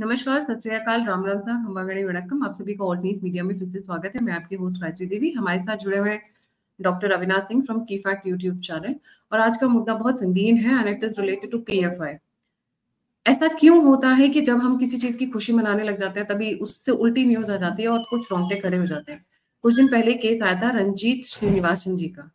नमस्कार सत श्रीकाल राम राम हम हमागणी वड़कम आप सभी का ऑल न्यूज मीडिया में फिर से स्वागत है मैं आपकी होस्ट गायत्री देवी हमारे साथ जुड़े हुए doctor Avinash Singh from key fact YouTube channel और आज का मुद्दा बहुत संगीन है and it is related to P ऐसा क्यों होता है कि जब हम किसी चीज की खुशी मनाने लग जाते हैं तभी उससे उल्टी न्यूज आ जाती है और कुछ रोंगटे खड़े हो जाते हैं कुछ दिन पहले केस आया था रंजीत श्रीनिवासन जी का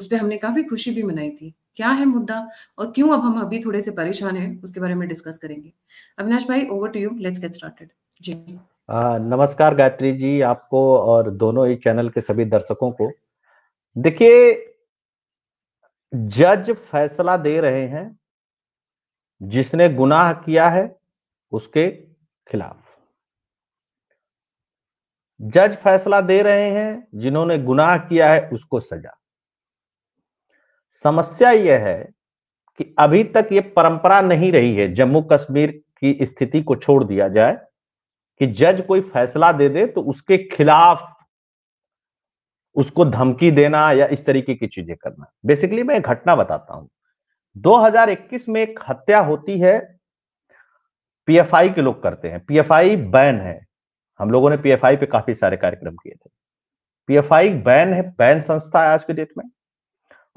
उस पर हमने काफी खुशी भी मनाई थी क्या है मुद्दा और क्यों अब हम अभी थोड़े से परेशान हैं उसके बारे में डिस्कस करेंगे अविनाश भाई over to you let's get started जी आ, नमस्कार गायत्री जी आपको और दोनों ही चैनल के सभी दर्शकों को देखिए जज फैसला दे रहे हैं जिसने गुनाह किया है उसके खिलाफ जज फैसला दे रहे हैं जिन्होंने गुनाह किया है उसको सजा समस्या यह है कि अभी तक ये परंपरा नहीं रही है जम्मू कश्मीर की स्थिति को छोड़ दिया जाए कि जज कोई फैसला दे दे तो उसके खिलाफ उसको धमकी देना या इस तरीके की चीजें करना बेसिकली मैं घटना बताता हूं 2021 में एक हत्या होती है पीएफआई के लोग करते हैं पीएफआई बैन है हम लोगों ने पीएफआई पे काफी सारे कार्यक्रम किए थे पीएफआई बैन है बैन संस्था है आज के डेट में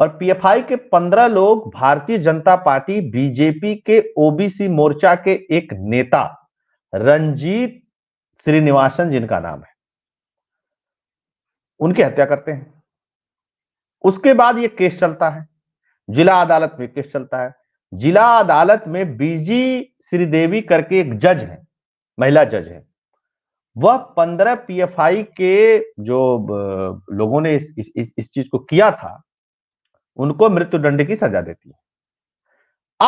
और पीएफआई के पंद्रह लोग भारतीय जनता पार्टी बीजेपी के ओबीसी मोर्चा के एक नेता रंजीत श्रीनिवासन जिनका नाम है उनकी हत्या करते हैं उसके बाद यह केस चलता है जिला अदालत में केस चलता है जिला अदालत में बीजी श्रीदेवी करके एक जज है महिला जज है वह पंद्रह पीएफआई के जो लोगों ने इस, इस, इस चीज को किया था उनको मृत्युदंड की सजा देती है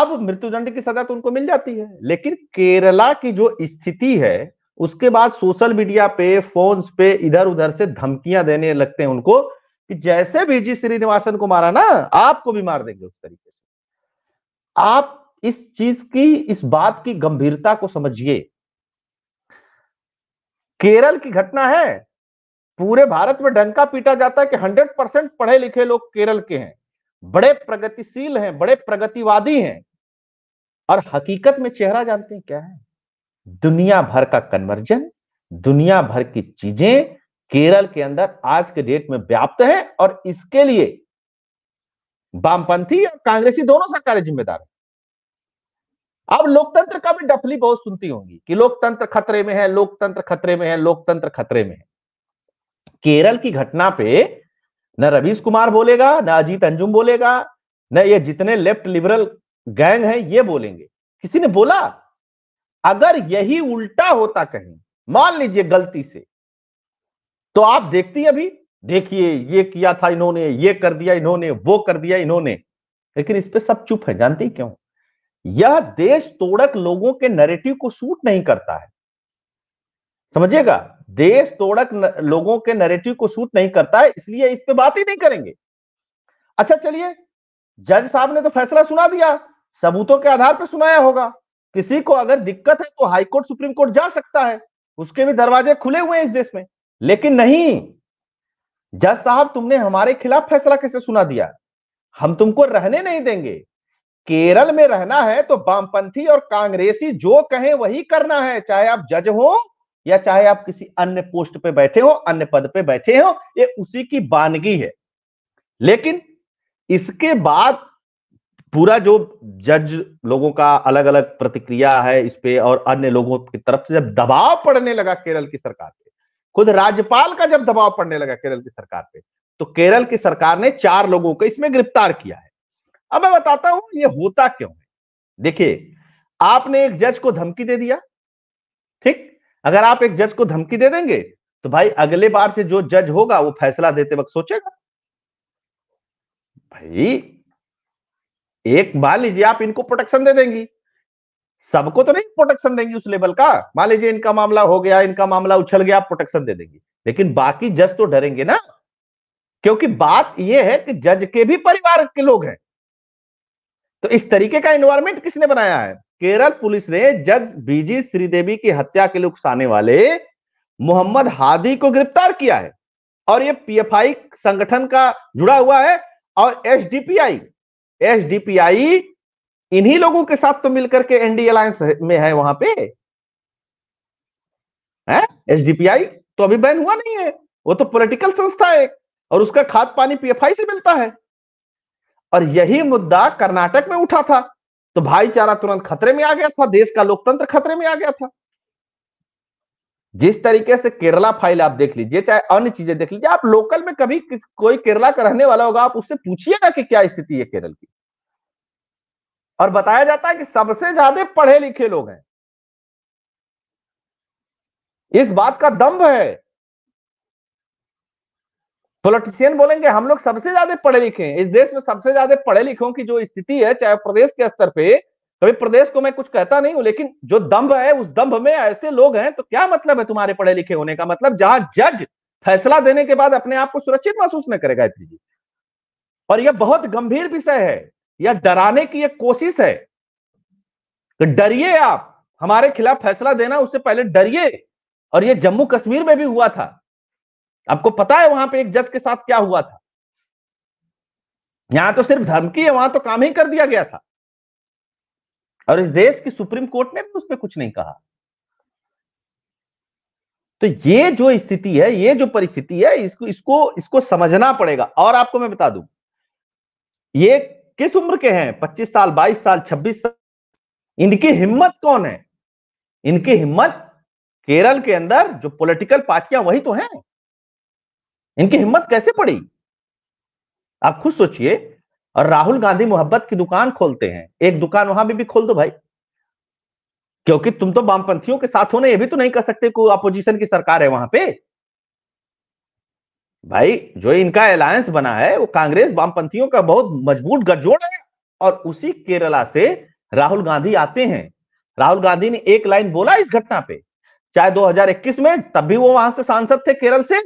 अब मृत्युदंड की सजा तो उनको मिल जाती है लेकिन केरला की जो स्थिति है उसके बाद सोशल मीडिया पे फोन्स पे इधर उधर से धमकियां देने लगते हैं उनको कि जैसे भी जी श्रीनिवासन को मारा ना आपको भी मार देंगे उस तरीके से आप इस चीज की इस बात की गंभीरता को समझिए केरल की घटना है पूरे भारत में डंका पीटा जाता है कि 100 परसेंट पढ़े लिखे लोग केरल के हैं बड़े प्रगतिशील हैं बड़े प्रगतिवादी हैं और हकीकत में चेहरा जानते हैं क्या है दुनिया भर का कन्वर्जन दुनिया भर की चीजें केरल के अंदर आज के डेट में व्याप्त है और इसके लिए वामपंथी और कांग्रेसी दोनों सरकारें जिम्मेदार है अब लोकतंत्र का भी डफली बहुत सुनती होंगी कि लोकतंत्र खतरे में है लोकतंत्र खतरे में है लोकतंत्र खतरे में है केरल की घटना पे न रवीश कुमार बोलेगा न अजीत अंजुम बोलेगा न ये जितने लेफ्ट लिबरल गैंग हैं ये बोलेंगे किसी ने बोला अगर यही उल्टा होता कहीं मान लीजिए गलती से तो आप देखती अभी देखिए ये किया था इन्होंने ये कर दिया इन्होंने वो कर दिया इन्होंने लेकिन इस पे सब चुप है जानते क्यों यह देश तोड़क लोगों के नैरेटिव को सूट नहीं करता है समझिएगा देश तोड़क न, लोगों के नैरेटिव को सूट नहीं करता है इसलिए इस पे बात ही नहीं करेंगे अच्छा चलिए जज साहब ने तो फैसला सुना दिया सबूतों के आधार पर सुनाया होगा किसी को अगर दिक्कत है तो हाईकोर्ट सुप्रीम कोर्ट जा सकता है उसके भी दरवाजे खुले हुए हैं इस देश में लेकिन नहीं जज साहब तुमने हमारे खिलाफ फैसला कैसे सुना दिया हम तुमको रहने नहीं देंगे केरल में रहना है तो वामपंथी और कांग्रेसी जो कहें वही करना है चाहे आप जज हो या चाहे आप किसी अन्य पोस्ट पे बैठे हो अन्य पद पे बैठे हो ये उसी की बानगी है लेकिन इसके बाद पूरा जो जज लोगों का अलग अलग प्रतिक्रिया है इस पे और अन्य लोगों की तरफ से जब दबाव पड़ने लगा केरल की सरकार पे खुद राज्यपाल का जब दबाव पड़ने लगा केरल की सरकार पे तो केरल की सरकार ने चार लोगों को इसमें गिरफ्तार किया है अब मैं बताता हूं ये होता क्यों है देखिए आपने एक जज को धमकी दे दिया ठीक अगर आप एक जज को धमकी दे देंगे तो भाई अगले बार से जो जज होगा वो फैसला देते वक्त सोचेगा भाई एक मान लीजिए आप इनको प्रोटेक्शन दे देंगी सबको तो नहीं प्रोटेक्शन देंगी उस लेवल का मान लीजिए इनका मामला हो गया इनका मामला उछल गया आप प्रोटेक्शन दे देंगी लेकिन बाकी जज तो डरेंगे ना क्योंकि बात यह है कि जज के भी परिवार के लोग हैं तो इस तरीके का इन्वायरमेंट किसने बनाया है केरल पुलिस ने जज बीजी श्रीदेवी की हत्या के लिए उकसाने वाले मोहम्मद हादी को गिरफ्तार किया है और ये पीएफआई संगठन का जुड़ा हुआ है और एसडीपीआई एसडीपीआई इन्हीं लोगों के साथ तो मिलकर के एनडी अलायंस में है वहां पे है एसडीपीआई तो अभी बैन हुआ नहीं है वो तो पॉलिटिकल संस्था है और उसका खाद पानी पीएफआई से मिलता है और यही मुद्दा कर्नाटक में उठा था तो भाईचारा तुरंत खतरे में आ गया था देश का लोकतंत्र खतरे में आ गया था जिस तरीके से केरला फाइल आप देख लीजिए चाहे अन्य चीजें देख लीजिए आप लोकल में कभी कोई केरला का रहने वाला होगा आप उससे पूछिएगा कि क्या स्थिति है केरल की और बताया जाता है कि सबसे ज्यादा पढ़े लिखे लोग हैं इस बात का दम्भ है पॉलिटिशियन बोलेंगे हम लोग सबसे ज्यादा पढ़े लिखे हैं इस देश में सबसे ज्यादा पढ़े लिखों की जो स्थिति है चाहे प्रदेश के स्तर पे कभी प्रदेश को मैं कुछ कहता नहीं हूं लेकिन जो दम्भ है उस दम्भ में ऐसे लोग हैं तो क्या मतलब है तुम्हारे पढ़े लिखे होने का मतलब जहां जज फैसला देने के बाद अपने आप को सुरक्षित महसूस न करेगा गायत्री जी और यह बहुत गंभीर विषय है यह डराने की एक कोशिश है तो डरिए आप हमारे खिलाफ फैसला देना उससे पहले डरिए और यह जम्मू कश्मीर में भी हुआ था आपको पता है वहां पे एक जज के साथ क्या हुआ था यहां तो सिर्फ धर्म की है वहां तो काम ही कर दिया गया था और इस देश की सुप्रीम कोर्ट ने भी उस पर कुछ नहीं कहा तो ये जो स्थिति है ये जो परिस्थिति है इसको इसको इसको समझना पड़ेगा और आपको मैं बता दूं ये किस उम्र के हैं 25 साल 22 साल 26 साल इनकी हिम्मत कौन है इनकी हिम्मत केरल के अंदर जो पॉलिटिकल पार्टियां वही तो हैं इनकी हिम्मत कैसे पड़ी आप खुद सोचिए और राहुल गांधी मोहब्बत की दुकान खोलते हैं एक दुकान वहां भी, भी खोल दो भाई क्योंकि तुम तो वामपंथियों के साथ हो ना ये भी तो नहीं कर सकते कोई अपोजिशन की सरकार है वहां पे भाई जो इनका अलायंस बना है वो कांग्रेस वामपंथियों का बहुत मजबूत गठजोड़ है और उसी केरला से राहुल गांधी आते हैं राहुल गांधी ने एक लाइन बोला इस घटना पे चाहे 2021 में तब भी वो वहां से सांसद थे केरल से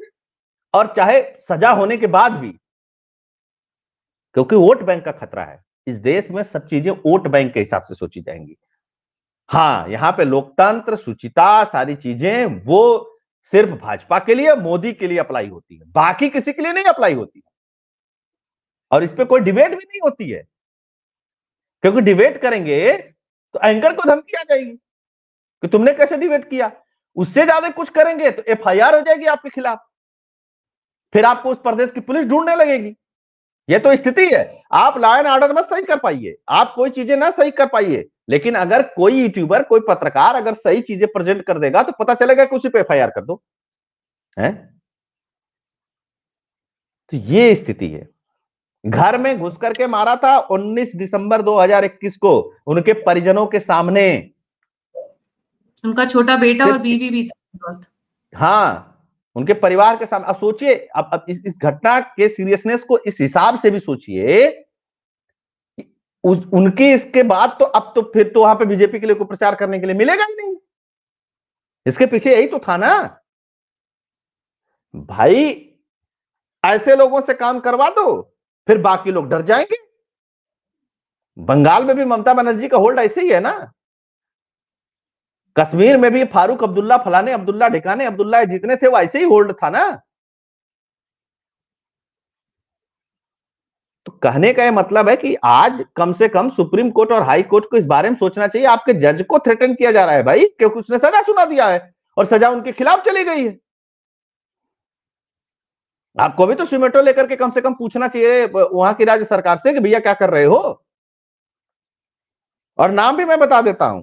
और चाहे सजा होने के बाद भी क्योंकि वोट बैंक का खतरा है इस देश में सब चीजें वोट बैंक के हिसाब से सोची जाएंगी हाँ यहां पे लोकतंत्र सुचिता सारी चीजें वो सिर्फ भाजपा के लिए मोदी के लिए अप्लाई होती है बाकी किसी के लिए नहीं अप्लाई होती और इस पर कोई डिबेट भी नहीं होती है क्योंकि डिबेट करेंगे तो एंकर को धमकी आ जाएगी कि तुमने कैसे डिबेट किया उससे ज्यादा कुछ करेंगे तो एफ हो जाएगी आपके खिलाफ फिर आपको उस प्रदेश की पुलिस ढूंढने लगेगी ये तो स्थिति है आप लॉ एंड ऑर्डर में सही कर पाइए आप कोई चीजें ना सही कर पाइए लेकिन अगर कोई यूट्यूबर कोई पत्रकार अगर सही चीजें प्रेजेंट कर देगा तो पता चलेगा कि उसी पे एफ कर दो है तो ये स्थिति है घर में घुस करके मारा था 19 दिसंबर 2021 को उनके परिजनों के सामने उनका छोटा बेटा और बीवी भी था हाँ उनके परिवार के सामने अब सोचिए अब, अब इस, इस घटना के सीरियसनेस को इस हिसाब से भी सोचिए उनकी इसके बाद तो अब तो फिर तो वहां पे बीजेपी के लिए कोई प्रचार करने के लिए मिलेगा ही नहीं इसके पीछे यही तो था ना भाई ऐसे लोगों से काम करवा दो फिर बाकी लोग डर जाएंगे बंगाल में भी ममता बनर्जी का होल्ड ऐसे ही है ना कश्मीर में भी फारूक अब्दुल्ला फलाने अब्दुल्ला ढिकाने अब्दुल्ला जितने थे वो ऐसे ही होल्ड था ना तो कहने का यह मतलब है कि आज कम से कम सुप्रीम कोर्ट और हाई कोर्ट को इस बारे में सोचना चाहिए आपके जज को थ्रेटन किया जा रहा है भाई क्योंकि उसने सजा सुना दिया है और सजा उनके खिलाफ चली गई है आपको भी तो सीमेटो लेकर के कम से कम पूछना चाहिए वहां की राज्य सरकार से कि भैया क्या कर रहे हो और नाम भी मैं बता देता हूं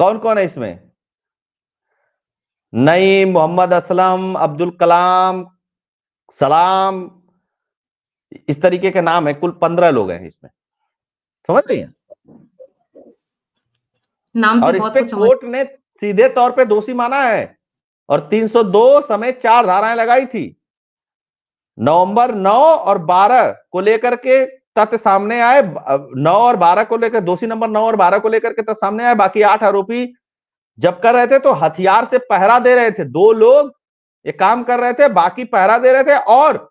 कौन कौन है इसमें नई मोहम्मद असलम अब्दुल कलाम सलाम इस तरीके के नाम है कुल पंद्रह लोग हैं इसमें समझ रही हैं नाम से और बहुत इस पे कोर्ट ने सीधे तौर पे दोषी माना है और 302 समेत चार धाराएं लगाई थी नवंबर 9 और 12 को लेकर के तथ्य सामने आए नौ और बारह को लेकर दोषी नंबर नौ और बारह को लेकर के तथ्य तो सामने आए बाकी आठ आरोपी जब कर रहे थे तो हथियार से पहरा दे रहे थे दो लोग ये काम कर रहे थे बाकी पहरा दे रहे थे और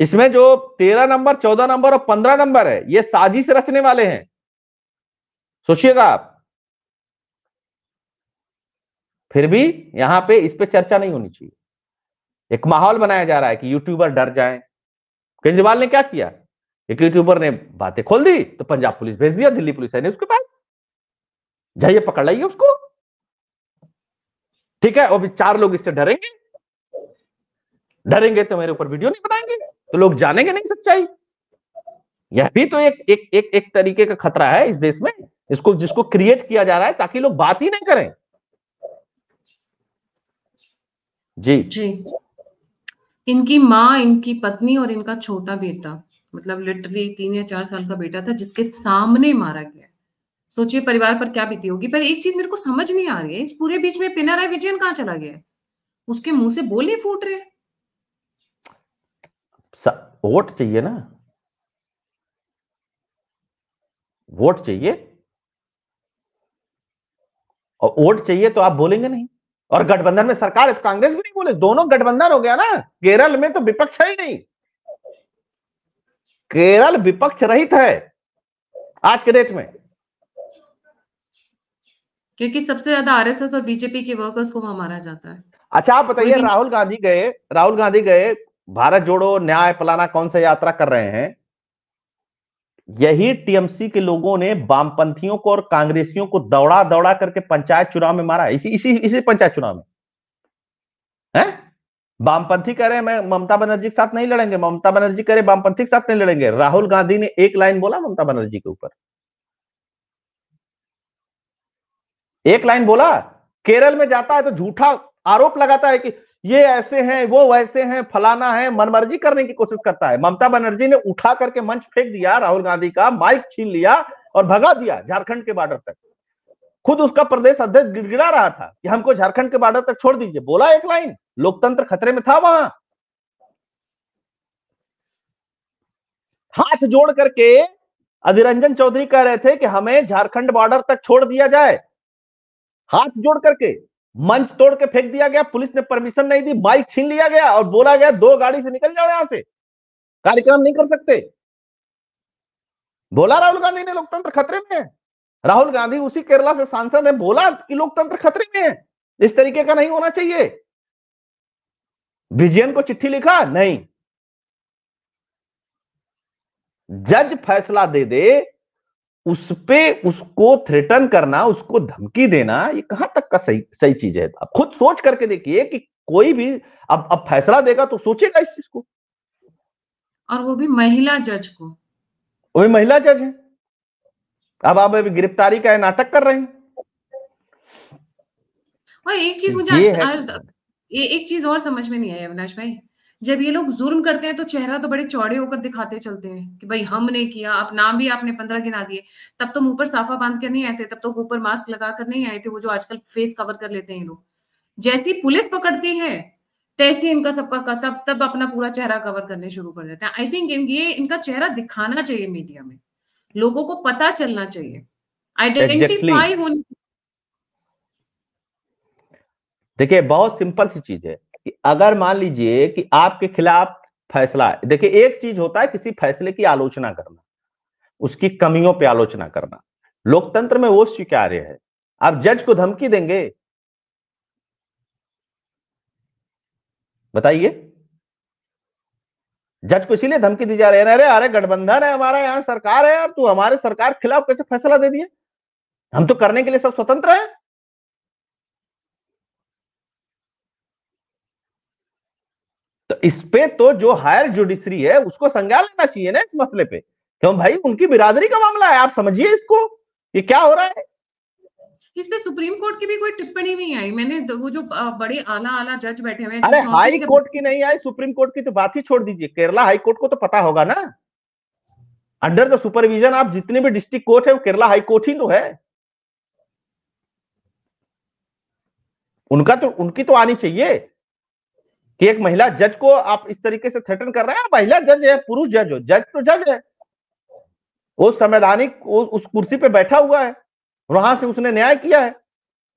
इसमें जो तेरह नंबर चौदह नंबर और पंद्रह नंबर है ये साजिश रचने वाले हैं सोचिएगा आप फिर भी यहां पे इस पे चर्चा नहीं होनी चाहिए एक माहौल बनाया जा रहा है कि यूट्यूबर डर जाए केजरीवाल ने क्या किया एक यूट्यूबर ने बातें खोल दी तो पंजाब पुलिस भेज दिया दिल्ली पुलिस है उसके पास जाइए पकड़ लाइए उसको ठीक है अभी चार लोग इससे डरेंगे डरेंगे तो मेरे ऊपर वीडियो नहीं बनाएंगे तो लोग जानेंगे नहीं सच्चाई यह भी तो एक एक एक एक तरीके का खतरा है इस देश में इसको जिसको क्रिएट किया जा रहा है ताकि लोग बात ही नहीं करें जी जी इनकी माँ इनकी पत्नी और इनका छोटा बेटा मतलब लिटरली तीन या चार साल का बेटा था जिसके सामने मारा गया सोचिए परिवार पर क्या बीती होगी पर एक चीज मेरे को समझ नहीं आ रही है इस पूरे बीच में पिनाराय विजयन कहाँ चला गया उसके मुंह से बोल फूट रहे वोट चाहिए ना वोट चाहिए और वोट चाहिए तो आप बोलेंगे नहीं और गठबंधन में सरकार है तो कांग्रेस भी नहीं बोले दोनों गठबंधन हो गया ना केरल में तो विपक्ष है ही नहीं केरल विपक्ष रहित है आज के डेट में क्योंकि सबसे ज्यादा आरएसएस और बीजेपी के वर्कर्स को वहां मारा जाता है अच्छा आप बताइए राहुल गांधी गए राहुल गांधी गए भारत जोड़ो न्याय पलाना कौन सा यात्रा कर रहे हैं यही टीएमसी के लोगों ने वामपंथियों को और कांग्रेसियों को दौड़ा दौड़ा करके पंचायत चुनाव में मारा इसी इसी इसी पंचायत चुनाव में है वामपंथी कह रहे हैं मैं ममता बनर्जी के साथ नहीं लड़ेंगे ममता बनर्जी कह रहे वामपंथी के साथ नहीं लड़ेंगे राहुल गांधी ने एक लाइन बोला ममता बनर्जी के ऊपर एक लाइन बोला केरल में जाता है तो झूठा आरोप लगाता है कि ये ऐसे हैं वो वैसे हैं फलाना है मनमर्जी करने की कोशिश करता है ममता बनर्जी ने उठा करके मंच फेंक दिया राहुल गांधी का माइक छीन लिया और भगा दिया झारखंड के बॉर्डर तक खुद उसका प्रदेश अध्यक्ष गिड़गिड़ा रहा था कि हमको झारखंड के बॉर्डर तक छोड़ दीजिए बोला एक लाइन लोकतंत्र खतरे में था वहां हाथ जोड़ करके अधिरंजन चौधरी कह रहे थे कि हमें झारखंड बॉर्डर तक छोड़ दिया जाए हाथ जोड़ करके मंच तोड़ के फेंक दिया गया पुलिस ने परमिशन नहीं दी बाइक छीन लिया गया और बोला गया दो गाड़ी से निकल जाओ यहां से कार्यक्रम नहीं कर सकते बोला राहुल गांधी ने लोकतंत्र खतरे में है राहुल गांधी उसी केरला से सांसद है बोला कि लोकतंत्र खतरे में है इस तरीके का नहीं होना चाहिए विजयन को चिट्ठी लिखा नहीं जज फैसला दे दे उस पे उसको थ्रेटन करना उसको धमकी देना ये कहां तक का सही सही चीज है अब खुद सोच करके देखिए कि कोई भी अब अब फैसला देगा तो सोचेगा इस चीज को और वो भी महिला जज को वो भी महिला जज है अब आप गिरफ्तारी का नाटक कर रहे हैं और एक चीज मुझे ये एक चीज और समझ में नहीं आई अविनाश भाई जब ये लोग जुर्म करते हैं तो चेहरा तो बड़े चौड़े होकर दिखाते चलते हैं कि भाई हमने किया आप नाम भी आपने पंद्रह गिना दिए तब तो मुंह पर साफा बांध कर नहीं आए थे तब तो ऊपर मास्क लगा कर नहीं आए थे वो जो आजकल फेस कवर कर लेते हैं ये लोग जैसी पुलिस पकड़ती है तैसे इनका सबका तब तब अपना पूरा चेहरा कवर करने शुरू कर देते हैं आई थिंक ये इनका चेहरा दिखाना चाहिए मीडिया में लोगों को पता चलना चाहिए आइडेंटिफाई होनी देखिए बहुत सिंपल सी चीज है कि अगर मान लीजिए कि आपके खिलाफ फैसला देखिए एक चीज होता है किसी फैसले की आलोचना करना उसकी कमियों पर आलोचना करना लोकतंत्र में वो स्वीकार्य है आप जज को धमकी देंगे बताइए जज को इसीलिए धमकी दी जा रही है अरे अरे गठबंधन है हमारा यहां सरकार है अब तू हमारे सरकार के खिलाफ कैसे फैसला दे दिए हम तो करने के लिए सब स्वतंत्र है इस पे तो जो हायर जुडिशरी है उसको संज्ञान लेना चाहिए ना इस मसले पे क्यों भाई उनकी बिरादरी का मामला है आप समझिए इसको ये क्या हो रहा है इस पे सुप्रीम कोर्ट की भी कोई टिप्पणी नहीं आई मैंने वो जो बड़े आला आला जज बैठे हुए अरे हाई कोर्ट की नहीं आई सुप्रीम कोर्ट की तो बात ही छोड़ दीजिए केरला हाई कोर्ट को तो पता होगा ना अंडर द सुपरविजन आप जितने भी डिस्ट्रिक्ट कोर्ट है वो केरला हाई कोर्ट ही तो है उनका तो उनकी तो आनी चाहिए कि एक महिला जज को आप इस तरीके से थ्रेटन कर रहे हैं महिला जज है पुरुष जज हो जज तो जज है वो संवैधानिक उस कुर्सी पे बैठा हुआ है वहां से उसने न्याय किया है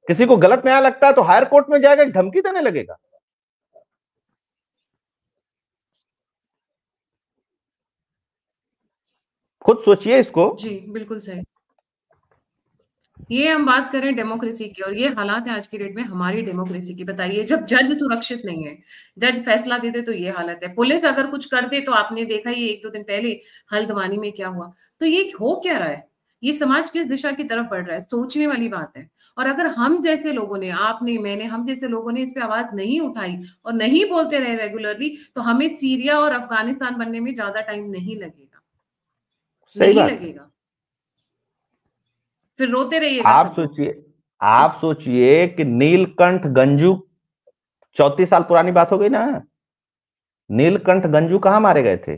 किसी को गलत न्याय लगता है तो हायर कोर्ट में जाएगा धमकी देने लगेगा खुद सोचिए इसको जी बिल्कुल सही ये हम बात करें डेमोक्रेसी की और ये हालात है आज की डेट में हमारी डेमोक्रेसी की बताइए जब जज सुरक्षित तो नहीं है जज फैसला देते तो ये हालत है पुलिस अगर कुछ कर दे तो आपने देखा ये एक दो दिन पहले हल्द्वानी में क्या हुआ तो ये हो क्या रहा है ये समाज किस दिशा की तरफ बढ़ रहा है सोचने वाली बात है और अगर हम जैसे लोगों ने आपने मैंने हम जैसे लोगों ने इस पर आवाज नहीं उठाई और नहीं बोलते रहे रेगुलरली तो हमें सीरिया और अफगानिस्तान बनने में ज्यादा टाइम नहीं लगेगा नहीं लगेगा फिर रोते रहिए आप सोचिए आप सोचिए कि नीलकंठ गंजू चौतीस साल पुरानी बात हो गई ना नीलकंठ गंजू कहा मारे गए थे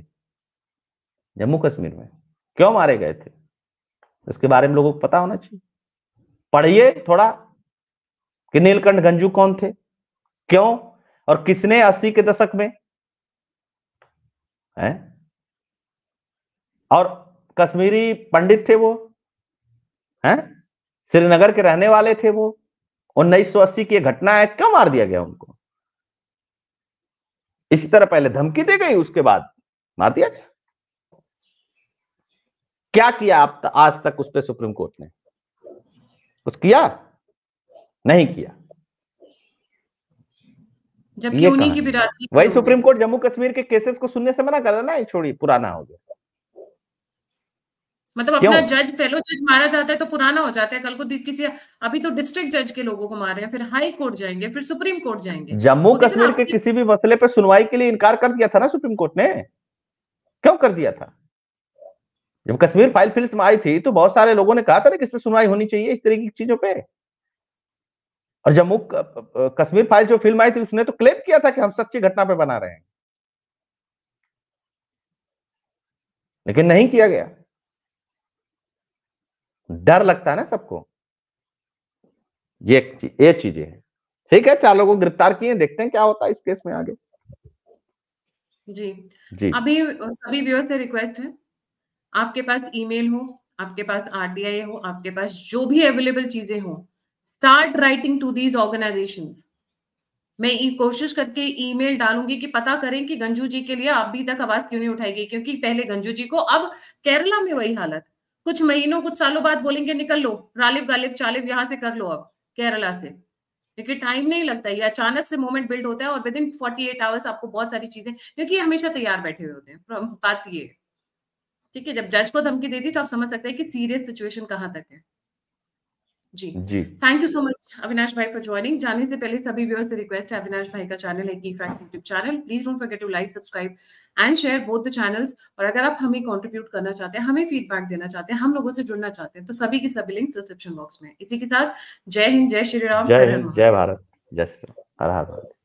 जम्मू कश्मीर में क्यों मारे गए थे इसके बारे में लोगों को पता होना चाहिए पढ़िए थोड़ा कि नीलकंठ गंजू कौन थे क्यों और किसने अस्सी के दशक में है और कश्मीरी पंडित थे वो हैं श्रीनगर के रहने वाले थे वो उन्नीस सौ अस्सी की घटना है क्यों मार दिया गया उनको इसी तरह पहले धमकी दे गई उसके बाद मार दिया गया क्या किया आप आज तक उस पर सुप्रीम कोर्ट ने कुछ किया नहीं किया जबकि उन्हीं की बिरादरी वही सुप्रीम कोर्ट जम्मू कश्मीर के केसेस को सुनने से मना कर रहा ना छोड़ी पुराना हो गया मतलब अपना जज फेलो जज मारा जाता है तो पुराना हो जाता है कल को किसी अभी तो डिस्ट्रिक्ट जज के लोगों को मार रहे हैं फिर हाई कोर्ट जाएंगे फिर सुप्रीम कोर्ट जाएंगे जम्मू तो कश्मीर के किसी भी मसले पर सुनवाई के लिए इनकार कर दिया था ना सुप्रीम कोर्ट ने क्यों कर दिया था जब कश्मीर फाइल फिल्स में आई थी तो बहुत सारे लोगों ने कहा था ना कि इस पर सुनवाई होनी चाहिए इस तरीके की चीजों पे और जम्मू कश्मीर फाइल जो फिल्म आई थी उसने तो क्लेम किया था कि हम सच्ची घटना पे बना रहे हैं लेकिन नहीं किया गया डर लगता है ना सबको ये ये चीजें हैं ठीक है चार लोगों को गिरफ्तार किए देखते हैं क्या होता है इस केस में आगे जी जी अभी सभी व्यूअर्स से रिक्वेस्ट है आपके पास ईमेल हो आपके पास आरटीआई हो आपके पास जो भी अवेलेबल चीजें हो start writing to these organisation मैं कोशिश करके ईमेल डालूंगी कि पता करें कि गंजू जी के लिए अभी तक आवाज क्यों नहीं उठाएगी क्योंकि पहले गंजू जी को अब केरला में वही हालत कुछ महीनों कुछ सालों बाद बोलेंगे निकल लो रालिब गालिब चालिफ यहां से कर लो अब केरला से क्योंकि टाइम नहीं लगता ये अचानक से मोमेंट बिल्ड होता है और within forty eight hours आपको बहुत सारी चीजें क्योंकि ये हमेशा तैयार बैठे हुए होते हैं बात ये ठीक है जब जज को धमकी दे दी तो आप समझ सकते हैं कि सीरियस सिचुएशन कहाँ तक है जी जी thank you so much Avinash भाई फॉर ज्वाइनिंग जाने से पहले सभी व्यूअर्स से रिक्वेस्ट है अविनाश भाई का चैनल एक की YouTube channel please don't forget to like subscribe and share both the channels और अगर आप हमें कंट्रीब्यूट करना चाहते हैं हमें फीडबैक देना चाहते हैं हम लोगों से जुड़ना चाहते हैं तो सभी की सभी लिंक्स डिस्क्रिप्शन बॉक्स में इसी के साथ जय हिंद जय श्री राम जय हिंद जय भारत जय श्री राम हर हर भारत